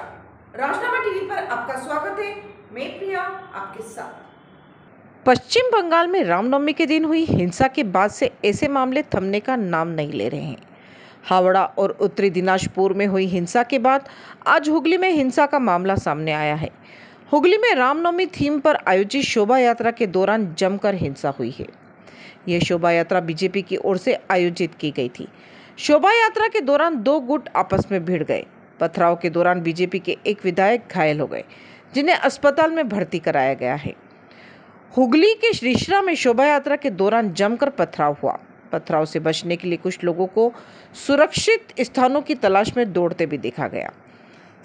नमस्कार राजनामा टीवी पर आपका स्वागत है मैं प्रिया आपके साथ पश्चिम बंगाल में रामनवमी के दिन हुई हिंसा के बाद से ऐसे मामले थमने का नाम नहीं ले रहे हैं हावड़ा और उत्तरी दिनाजपुर में हुई हिंसा के बाद आज हुगली में हिंसा का मामला सामने आया है हुगली में रामनवमी थीम पर आयोजित शोभा यात्रा के दौरान जमकर हिंसा हुई है यह शोभा यात्रा बीजेपी की ओर से आयोजित की गई थी शोभा यात्रा के दौरान दो गुट आपस में भिड़ गए पथराव के दौरान बीजेपी के एक विधायक घायल हो गए जिन्हें अस्पताल में भर्ती कराया गया है हुगली के श्रीश्रा में शोभा यात्रा के दौरान जमकर पथराव हुआ पथराव से बचने के लिए कुछ लोगों को सुरक्षित स्थानों की तलाश में दौड़ते भी देखा गया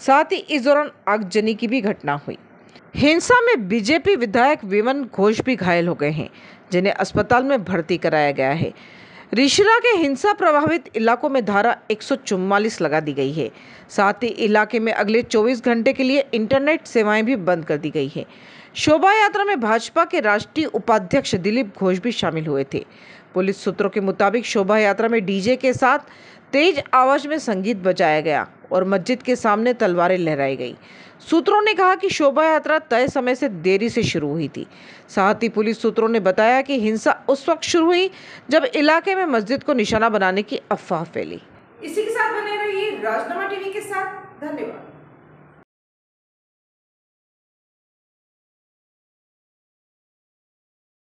साथ ही इस दौरान आगजनी की भी घटना हुई हिंसा में बीजेपी विधायक विमन घोष भी घायल हो गए हैं जिन्हें अस्पताल में भर्ती कराया गया है रिशिला के हिंसा प्रभावित इलाकों में धारा एक लगा दी गई है साथ ही इलाके में अगले 24 घंटे के लिए इंटरनेट सेवाएं भी बंद कर दी गई है शोभा यात्रा में भाजपा के राष्ट्रीय उपाध्यक्ष दिलीप घोष भी शामिल हुए थे पुलिस सूत्रों के मुताबिक शोभा यात्रा में डीजे के साथ तेज आवाज में संगीत बजाया गया और मस्जिद के सामने तलवारें लहराई गई सूत्रों ने कहा कि शोभा यात्रा तय समय से देरी से शुरू हुई थी साथ ही पुलिस सूत्रों ने बताया कि हिंसा उस वक्त शुरू हुई जब इलाके में मस्जिद को निशाना बनाने की अफवाह फैली इसी के साथ बने रहिए राजनामा टीवी के साथ धन्यवाद